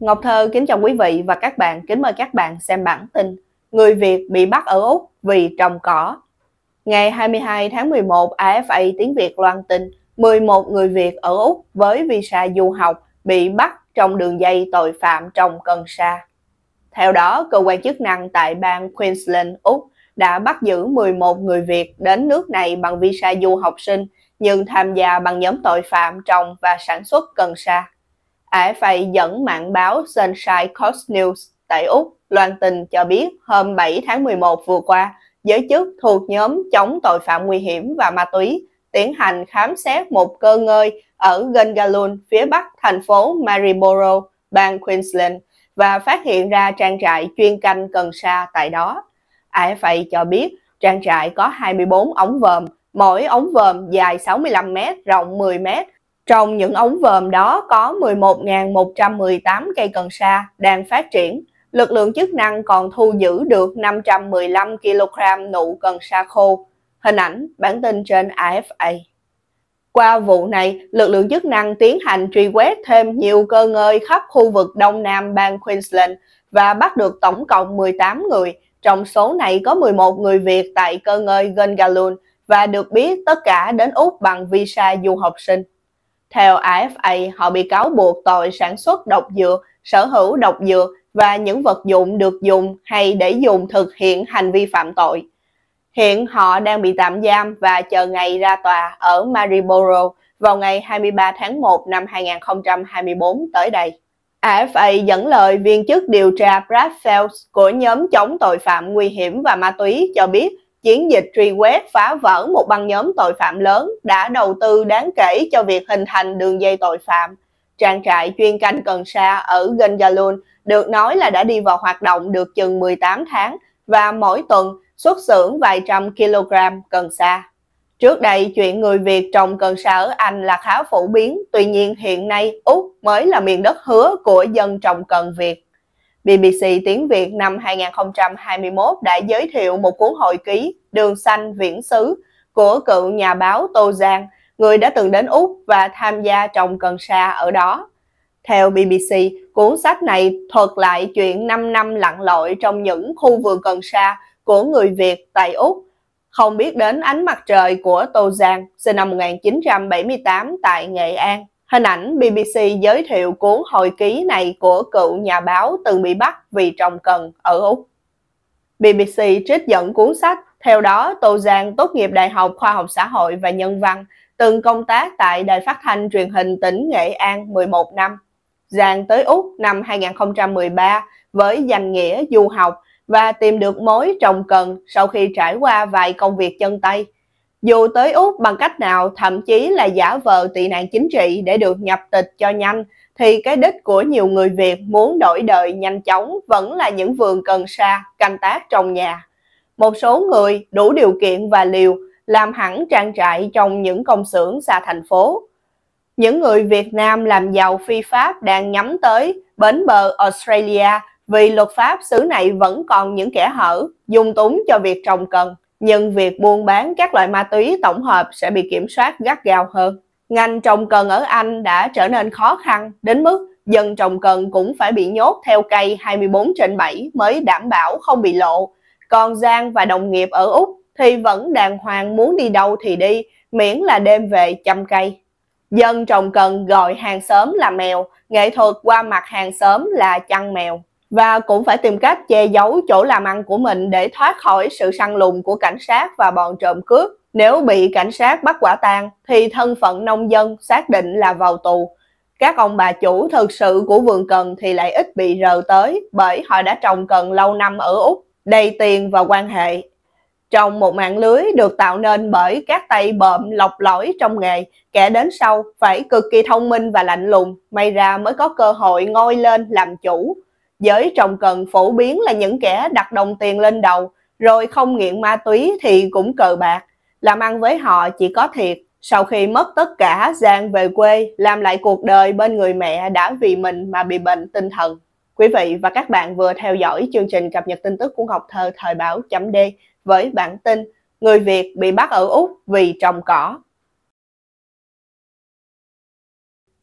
Ngọc Thơ kính chào quý vị và các bạn, kính mời các bạn xem bản tin Người Việt bị bắt ở Úc vì trồng cỏ Ngày 22 tháng 11, AFA tiếng Việt loan tin 11 người Việt ở Úc với visa du học bị bắt trong đường dây tội phạm trồng cần sa. Theo đó, cơ quan chức năng tại bang Queensland, Úc đã bắt giữ 11 người Việt đến nước này bằng visa du học sinh nhưng tham gia bằng nhóm tội phạm trồng và sản xuất cần sa. Ải Phầy dẫn mạng báo Sunshine Coast News tại Úc loan tình cho biết hôm 7 tháng 11 vừa qua, giới chức thuộc nhóm chống tội phạm nguy hiểm và ma túy tiến hành khám xét một cơ ngơi ở Gungalun phía bắc thành phố Maryborough, bang Queensland và phát hiện ra trang trại chuyên canh cần sa tại đó. AFA cho biết trang trại có 24 ống vòm, mỗi ống vòm dài 65 m, rộng 10 m trong những ống vòm đó có 11.118 cây cần sa đang phát triển. Lực lượng chức năng còn thu giữ được 515 kg nụ cần sa khô. Hình ảnh bản tin trên AFA. Qua vụ này, lực lượng chức năng tiến hành truy quét thêm nhiều cơ ngơi khắp khu vực đông nam bang Queensland và bắt được tổng cộng 18 người. Trong số này có 11 người Việt tại cơ ngơi Gungalun và được biết tất cả đến Úc bằng visa du học sinh. Theo AFA, họ bị cáo buộc tội sản xuất độc dược, sở hữu độc dược và những vật dụng được dùng hay để dùng thực hiện hành vi phạm tội. Hiện họ đang bị tạm giam và chờ ngày ra tòa ở Mariboro vào ngày 23 tháng 1 năm 2024 tới đây. AFA dẫn lời viên chức điều tra Brad Phelps của nhóm chống tội phạm nguy hiểm và ma túy cho biết chiến dịch truy quét phá vỡ một băng nhóm tội phạm lớn đã đầu tư đáng kể cho việc hình thành đường dây tội phạm. Trang trại chuyên canh cần sa ở Ganjalun được nói là đã đi vào hoạt động được chừng 18 tháng và mỗi tuần xuất xưởng vài trăm kg cần sa. Trước đây, chuyện người Việt trồng cần sa ở Anh là khá phổ biến, tuy nhiên hiện nay Úc mới là miền đất hứa của dân trồng cần Việt. BBC Tiếng Việt năm 2021 đã giới thiệu một cuốn hội ký Đường Xanh Viễn Xứ của cựu nhà báo Tô Giang, người đã từng đến Úc và tham gia trồng cần sa ở đó. Theo BBC, cuốn sách này thuật lại chuyện 5 năm lặn lội trong những khu vườn cần sa của người Việt tại Úc. Không biết đến ánh mặt trời của Tô Giang, sinh năm 1978 tại Nghệ An. Hình ảnh BBC giới thiệu cuốn hồi ký này của cựu nhà báo từng bị bắt vì trồng cần ở Úc. BBC trích dẫn cuốn sách, theo đó Tô Giang tốt nghiệp Đại học Khoa học Xã hội và Nhân văn, từng công tác tại Đài phát thanh truyền hình tỉnh Nghệ An 11 năm. Giang tới Úc năm 2013 với danh nghĩa du học và tìm được mối trồng cần sau khi trải qua vài công việc chân tay – dù tới Úc bằng cách nào, thậm chí là giả vờ tị nạn chính trị để được nhập tịch cho nhanh, thì cái đích của nhiều người Việt muốn đổi đời nhanh chóng vẫn là những vườn cần sa, canh tác trong nhà. Một số người đủ điều kiện và liều làm hẳn trang trại trong những công xưởng xa thành phố. Những người Việt Nam làm giàu phi pháp đang nhắm tới bến bờ Australia vì luật pháp xứ này vẫn còn những kẻ hở, dung túng cho việc trồng cần nhưng việc buôn bán các loại ma túy tổng hợp sẽ bị kiểm soát gắt gao hơn. Ngành trồng cần ở Anh đã trở nên khó khăn đến mức dân trồng cần cũng phải bị nhốt theo cây 24 trên 7 mới đảm bảo không bị lộ. Còn Giang và đồng nghiệp ở Úc thì vẫn đàng hoàng muốn đi đâu thì đi, miễn là đêm về chăm cây. Dân trồng cần gọi hàng xóm là mèo, nghệ thuật qua mặt hàng xóm là chăn mèo và cũng phải tìm cách che giấu chỗ làm ăn của mình để thoát khỏi sự săn lùng của cảnh sát và bọn trộm cướp. Nếu bị cảnh sát bắt quả tang thì thân phận nông dân xác định là vào tù. Các ông bà chủ thực sự của vườn cần thì lại ít bị rờ tới bởi họ đã trồng cần lâu năm ở Úc, đầy tiền và quan hệ. Trong một mạng lưới được tạo nên bởi các tay bợm lọc lõi trong nghề, kẻ đến sau phải cực kỳ thông minh và lạnh lùng, may ra mới có cơ hội ngôi lên làm chủ Giới trồng cần phổ biến là những kẻ đặt đồng tiền lên đầu, rồi không nghiện ma túy thì cũng cờ bạc. Làm ăn với họ chỉ có thiệt. Sau khi mất tất cả, Giang về quê, làm lại cuộc đời bên người mẹ đã vì mình mà bị bệnh tinh thần. Quý vị và các bạn vừa theo dõi chương trình cập nhật tin tức của Ngọc Thơ thời báo D với bản tin Người Việt bị bắt ở Úc vì trồng cỏ.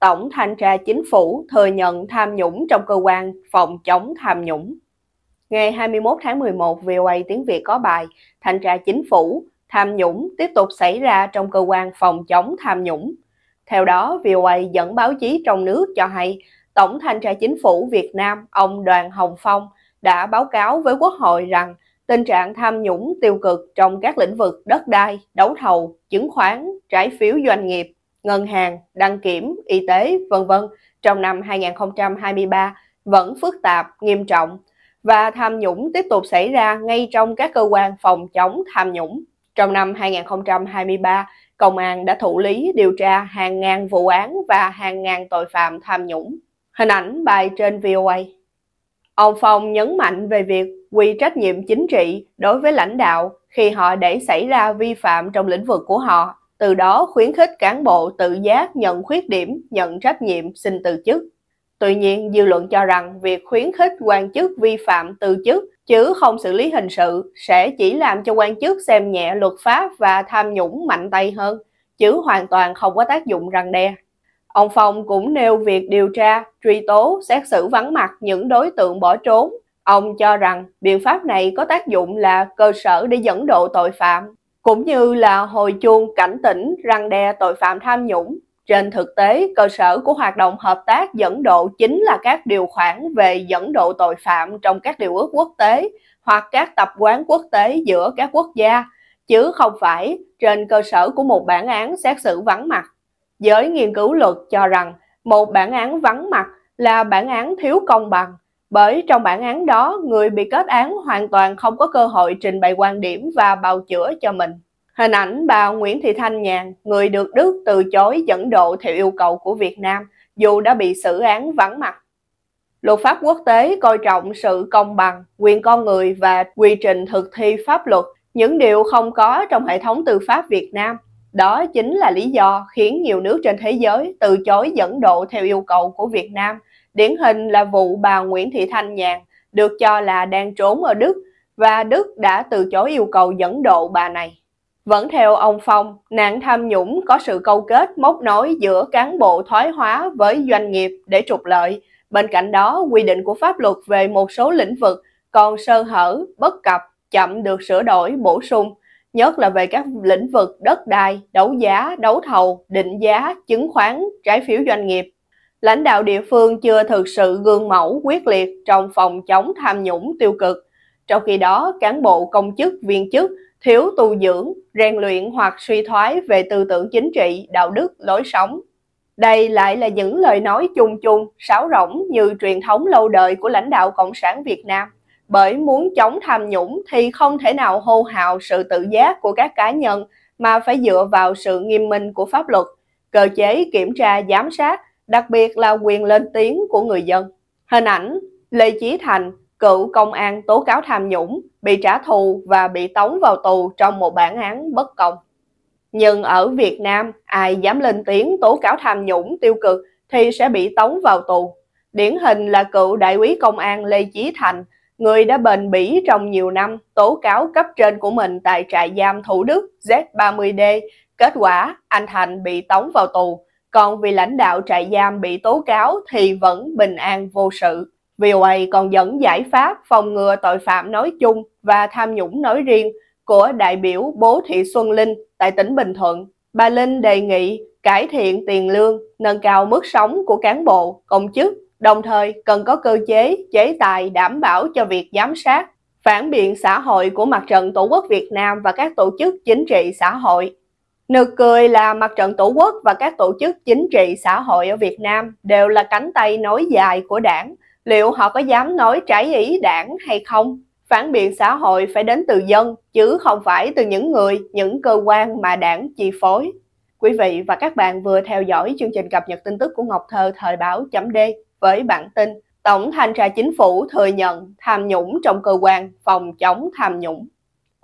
Tổng Thanh tra Chính phủ thừa nhận tham nhũng trong cơ quan phòng chống tham nhũng. Ngày 21 tháng 11, VOA tiếng Việt có bài Thanh tra Chính phủ tham nhũng tiếp tục xảy ra trong cơ quan phòng chống tham nhũng. Theo đó, VOA dẫn báo chí trong nước cho hay Tổng Thanh tra Chính phủ Việt Nam, ông Đoàn Hồng Phong, đã báo cáo với Quốc hội rằng tình trạng tham nhũng tiêu cực trong các lĩnh vực đất đai, đấu thầu, chứng khoán, trái phiếu doanh nghiệp ngân hàng, đăng kiểm, y tế, vân vân trong năm 2023 vẫn phức tạp, nghiêm trọng và tham nhũng tiếp tục xảy ra ngay trong các cơ quan phòng chống tham nhũng. Trong năm 2023, công an đã thụ lý điều tra hàng ngàn vụ án và hàng ngàn tội phạm tham nhũng. Hình ảnh bài trên VOA. Ông Phong nhấn mạnh về việc quy trách nhiệm chính trị đối với lãnh đạo khi họ để xảy ra vi phạm trong lĩnh vực của họ từ đó khuyến khích cán bộ tự giác nhận khuyết điểm, nhận trách nhiệm, xin từ chức. Tuy nhiên, dư luận cho rằng việc khuyến khích quan chức vi phạm từ chức chứ không xử lý hình sự sẽ chỉ làm cho quan chức xem nhẹ luật pháp và tham nhũng mạnh tay hơn, chứ hoàn toàn không có tác dụng răng đe. Ông Phong cũng nêu việc điều tra, truy tố, xét xử vắng mặt những đối tượng bỏ trốn. Ông cho rằng biện pháp này có tác dụng là cơ sở để dẫn độ tội phạm cũng như là hồi chuông cảnh tỉnh răng đe tội phạm tham nhũng. Trên thực tế, cơ sở của hoạt động hợp tác dẫn độ chính là các điều khoản về dẫn độ tội phạm trong các điều ước quốc tế hoặc các tập quán quốc tế giữa các quốc gia, chứ không phải trên cơ sở của một bản án xét xử vắng mặt. Giới nghiên cứu luật cho rằng một bản án vắng mặt là bản án thiếu công bằng bởi trong bản án đó, người bị kết án hoàn toàn không có cơ hội trình bày quan điểm và bào chữa cho mình. Hình ảnh bà Nguyễn Thị Thanh Nhàn, người được Đức từ chối dẫn độ theo yêu cầu của Việt Nam, dù đã bị xử án vắng mặt. Luật pháp quốc tế coi trọng sự công bằng, quyền con người và quy trình thực thi pháp luật, những điều không có trong hệ thống tư pháp Việt Nam. Đó chính là lý do khiến nhiều nước trên thế giới từ chối dẫn độ theo yêu cầu của Việt Nam – Điển hình là vụ bà Nguyễn Thị Thanh Nhàn được cho là đang trốn ở Đức và Đức đã từ chối yêu cầu dẫn độ bà này. Vẫn theo ông Phong, nạn tham nhũng có sự câu kết móc nối giữa cán bộ thoái hóa với doanh nghiệp để trục lợi. Bên cạnh đó, quy định của pháp luật về một số lĩnh vực còn sơ hở, bất cập, chậm được sửa đổi, bổ sung, nhất là về các lĩnh vực đất đai, đấu giá, đấu thầu, định giá, chứng khoán, trái phiếu doanh nghiệp, lãnh đạo địa phương chưa thực sự gương mẫu quyết liệt trong phòng chống tham nhũng tiêu cực. Trong khi đó, cán bộ công chức, viên chức thiếu tu dưỡng, rèn luyện hoặc suy thoái về tư tưởng chính trị, đạo đức, lối sống. Đây lại là những lời nói chung chung, sáo rỗng như truyền thống lâu đời của lãnh đạo Cộng sản Việt Nam. Bởi muốn chống tham nhũng thì không thể nào hô hào sự tự giác của các cá nhân mà phải dựa vào sự nghiêm minh của pháp luật, cơ chế kiểm tra giám sát đặc biệt là quyền lên tiếng của người dân. Hình ảnh Lê Chí Thành, cựu công an tố cáo tham nhũng, bị trả thù và bị tống vào tù trong một bản án bất công. Nhưng ở Việt Nam, ai dám lên tiếng tố cáo tham nhũng tiêu cực thì sẽ bị tống vào tù. Điển hình là cựu đại úy công an Lê Chí Thành, người đã bền bỉ trong nhiều năm tố cáo cấp trên của mình tại trại giam Thủ Đức Z30D. Kết quả, anh Thành bị tống vào tù còn vì lãnh đạo trại giam bị tố cáo thì vẫn bình an vô sự. VOA còn dẫn giải pháp phòng ngừa tội phạm nói chung và tham nhũng nói riêng của đại biểu Bố Thị Xuân Linh tại tỉnh Bình Thuận. Bà Linh đề nghị cải thiện tiền lương, nâng cao mức sống của cán bộ, công chức, đồng thời cần có cơ chế, chế tài đảm bảo cho việc giám sát, phản biện xã hội của Mặt trận Tổ quốc Việt Nam và các tổ chức chính trị xã hội Nụ cười là mặt trận tổ quốc và các tổ chức chính trị xã hội ở Việt Nam đều là cánh tay nối dài của đảng. Liệu họ có dám nói trái ý đảng hay không? Phản biện xã hội phải đến từ dân, chứ không phải từ những người, những cơ quan mà đảng chi phối. Quý vị và các bạn vừa theo dõi chương trình cập nhật tin tức của Ngọc Thơ thời báo chấm D với bản tin Tổng thanh tra chính phủ thừa nhận tham nhũng trong cơ quan phòng chống tham nhũng.